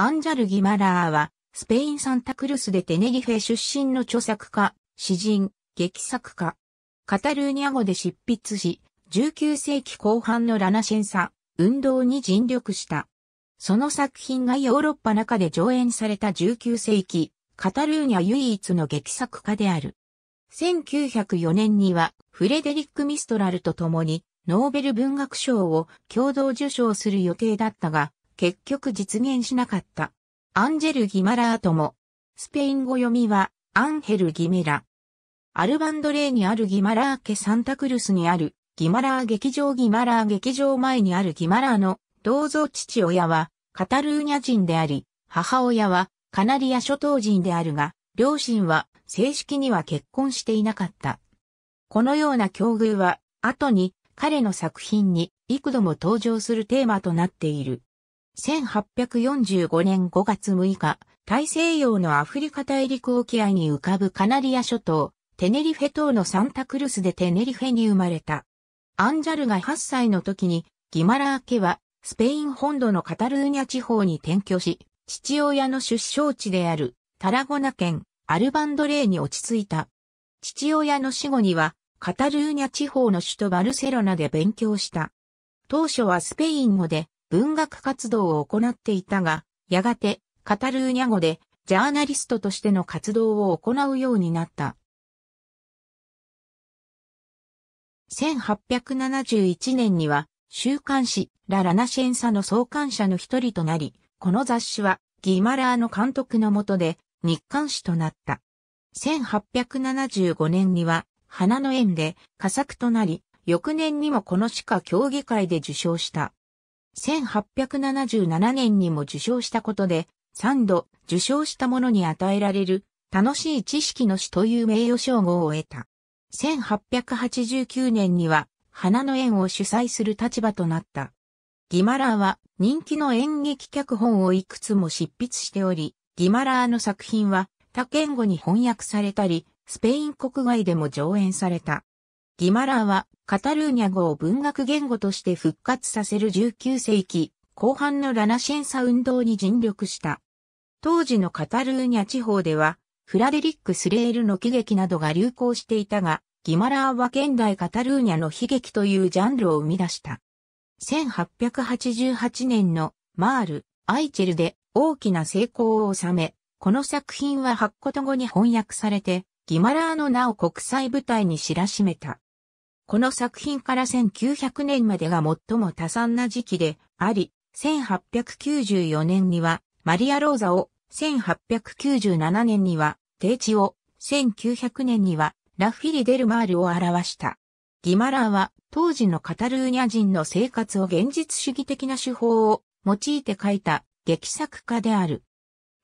アンジャル・ギマラーは、スペイン・サンタクルスでテネリフェ出身の著作家、詩人、劇作家。カタルーニャ語で執筆し、19世紀後半のラナシェンサ、運動に尽力した。その作品がヨーロッパ中で上演された19世紀、カタルーニャ唯一の劇作家である。1904年には、フレデリック・ミストラルと共に、ノーベル文学賞を共同受賞する予定だったが、結局実現しなかった。アンジェル・ギマラーとも、スペイン語読みは、アンヘル・ギメラ。アルバンドレーにあるギマラー家サンタクルスにある、ギマラー劇場ギマラー劇場前にあるギマラーの、銅像父親は、カタルーニャ人であり、母親は、カナリア諸島人であるが、両親は、正式には結婚していなかった。このような境遇は、後に、彼の作品に幾度も登場するテーマとなっている。1845年5月6日、大西洋のアフリカ大陸沖合に浮かぶカナリア諸島、テネリフェ島のサンタクルスでテネリフェに生まれた。アンジャルが8歳の時に、ギマラー家は、スペイン本土のカタルーニャ地方に転居し、父親の出生地である、タラゴナ県、アルバンドレーに落ち着いた。父親の死後には、カタルーニャ地方の首都バルセロナで勉強した。当初はスペイン語で、文学活動を行っていたが、やがてカタルーニャ語でジャーナリストとしての活動を行うようになった。1871年には週刊誌ラ・ラナシェンサの創刊者の一人となり、この雑誌はギマラーの監督の下で日刊誌となった。1875年には花の園で佳作となり、翌年にもこの歯科協議会で受賞した。1877年にも受賞したことで、3度受賞した者に与えられる楽しい知識の詩という名誉称号を得た。1889年には花の園を主催する立場となった。ギマラーは人気の演劇脚本をいくつも執筆しており、ギマラーの作品は他言語に翻訳されたり、スペイン国外でも上演された。ギマランはカタルーニャ語を文学言語として復活させる19世紀後半のラナシェンサ運動に尽力した。当時のカタルーニャ地方ではフラデリック・スレールの喜劇などが流行していたが、ギマラーは現代カタルーニャの悲劇というジャンルを生み出した。1888年のマール、アイチェルで大きな成功を収め、この作品は8言語に翻訳されて、ギマラーの名を国際舞台に知らしめた。この作品から1900年までが最も多産な時期であり、1894年にはマリア・ローザを、1897年には定地を、1900年にはラフィリ・デル・マールを表した。ギマラーは当時のカタルーニャ人の生活を現実主義的な手法を用いて書いた劇作家である。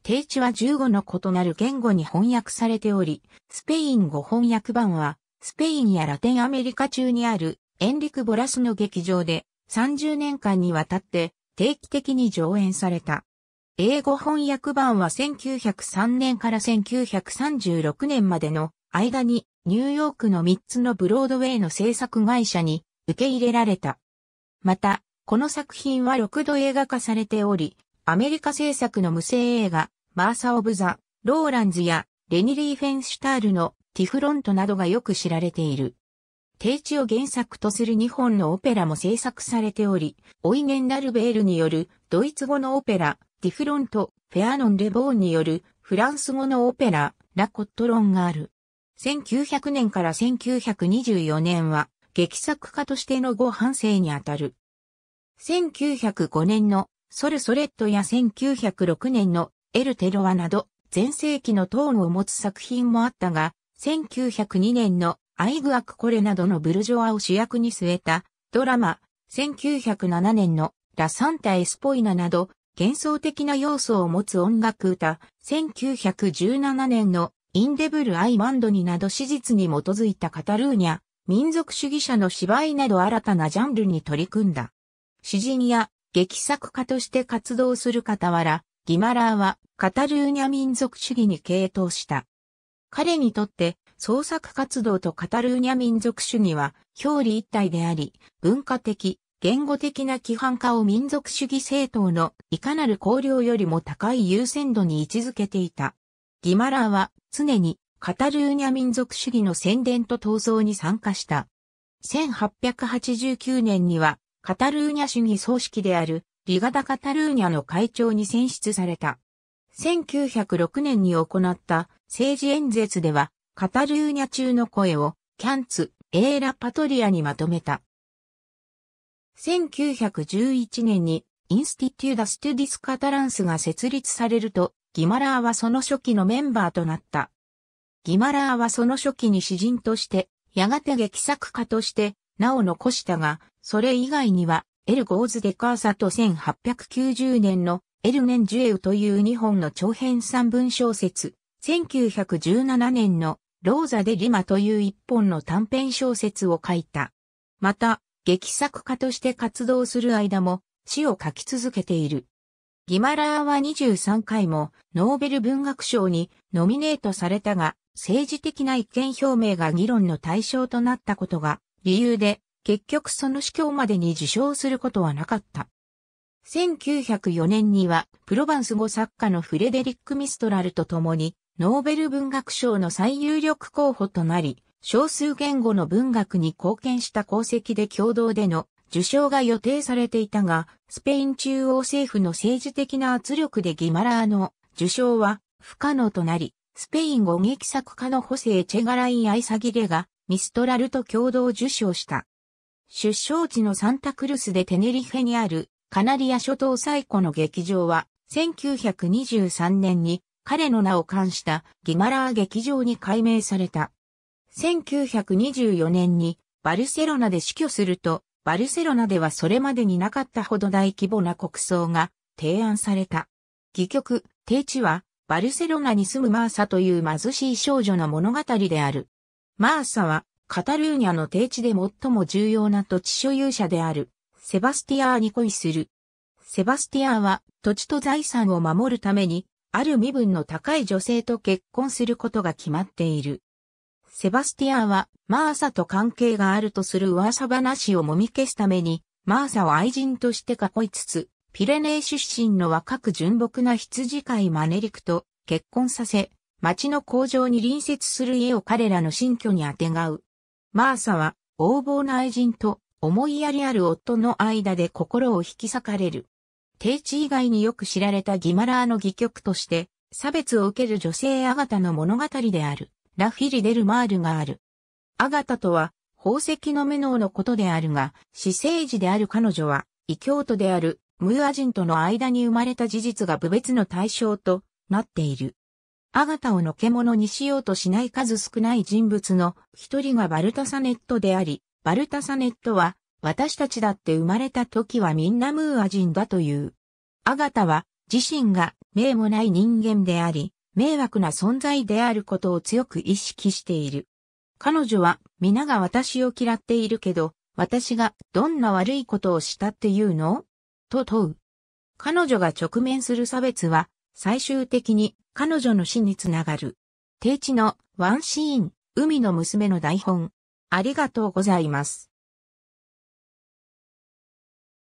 定地は15の異なる言語に翻訳されており、スペイン語翻訳版はスペインやラテンアメリカ中にあるエンリク・ボラスの劇場で30年間にわたって定期的に上演された。英語翻訳版は1903年から1936年までの間にニューヨークの3つのブロードウェイの制作会社に受け入れられた。また、この作品は6度映画化されており、アメリカ制作の無声映画、マーサ・オブ・ザ・ローランズやレニリー・フェンシュタールのティフロントなどがよく知られている。低地を原作とする日本のオペラも制作されており、オイゲン・ダルベールによるドイツ語のオペラ、ディフロント、フェアノン・レボーンによるフランス語のオペラ、ラ・コットロンがある。1900年から1924年は、劇作家としての後半生にあたる。1905年のソル・ソレットや1906年のエル・テロワなど、前世紀のトーンを持つ作品もあったが、1902年のアイグアクコレなどのブルジョアを主役に据えたドラマ、1907年のラ・サンタ・エスポイナなど幻想的な要素を持つ音楽歌、1917年のインデブル・アイ・マンドニなど史実に基づいたカタルーニャ、民族主義者の芝居など新たなジャンルに取り組んだ。詩人や劇作家として活動する傍ら、ギマラーはカタルーニャ民族主義に傾倒した。彼にとって創作活動とカタルーニャ民族主義は表裏一体であり、文化的、言語的な規範化を民族主義政党のいかなる考慮よりも高い優先度に位置づけていた。ギマラーは常にカタルーニャ民族主義の宣伝と闘争に参加した。1889年にはカタルーニャ主義組織であるリガダ・カタルーニャの会長に選出された。1906年に行った政治演説では、カタルーニャ中の声を、キャンツ、エーラ・パトリアにまとめた。1911年に、インスティテューダ・ステュディス・カタランスが設立されると、ギマラーはその初期のメンバーとなった。ギマラーはその初期に詩人として、やがて劇作家として、名を残したが、それ以外には、エル・ゴーズ・デカーサと1890年のエル・メン・ジュエウという2本の長編3文小説、1917年のローザ・デ・リマという1本の短編小説を書いた。また、劇作家として活動する間も詩を書き続けている。ギマラーは23回もノーベル文学賞にノミネートされたが、政治的な意見表明が議論の対象となったことが理由で結局その死去までに受賞することはなかった。1904年にはプロヴァンス語作家のフレデリック・ミストラルと共にノーベル文学賞の最有力候補となり、少数言語の文学に貢献した功績で共同での受賞が予定されていたが、スペイン中央政府の政治的な圧力でギマラーの受賞は不可能となり、スペイン語劇作家の補正チェガライン・アイサギレがミストラルと共同受賞した。出生地のサンタクルスでテネリフェにあるカナリア諸島最古の劇場は1923年に彼の名を冠したギマラー劇場に改名された。1924年にバルセロナで死去すると、バルセロナではそれまでになかったほど大規模な国葬が提案された。戯曲、定地は、バルセロナに住むマーサという貧しい少女の物語である。マーサは、カタルーニャの低地で最も重要な土地所有者である、セバスティアーに恋する。セバスティアーは土地と財産を守るために、ある身分の高い女性と結婚することが決まっている。セバスティアーはマーサと関係があるとする噂話をもみ消すために、マーサを愛人として囲いつつ、ピレネー出身の若く純朴な羊飼いマネリクと結婚させ、町の工場に隣接する家を彼らの新居にあてがう。マーサは、横暴な愛人と思いやりある夫の間で心を引き裂かれる。定地以外によく知られたギマラーの戯曲として、差別を受ける女性アガタの物語である、ラフィリ・デル・マールがある。アガタとは、宝石のメノーのことであるが、私生児である彼女は、異教徒であるムーア人との間に生まれた事実が部別の対象となっている。アガタをのけものにしようとしない数少ない人物の一人がバルタサネットであり、バルタサネットは、私たちだって生まれた時はみんなムーア人だという。アガタは、自身が名もない人間であり、迷惑な存在であることを強く意識している。彼女は、皆が私を嫌っているけど、私がどんな悪いことをしたっていうのと問う。彼女が直面する差別は、最終的に彼女の死につながる。定地のワンシーン、海の娘の台本。ありがとうございます。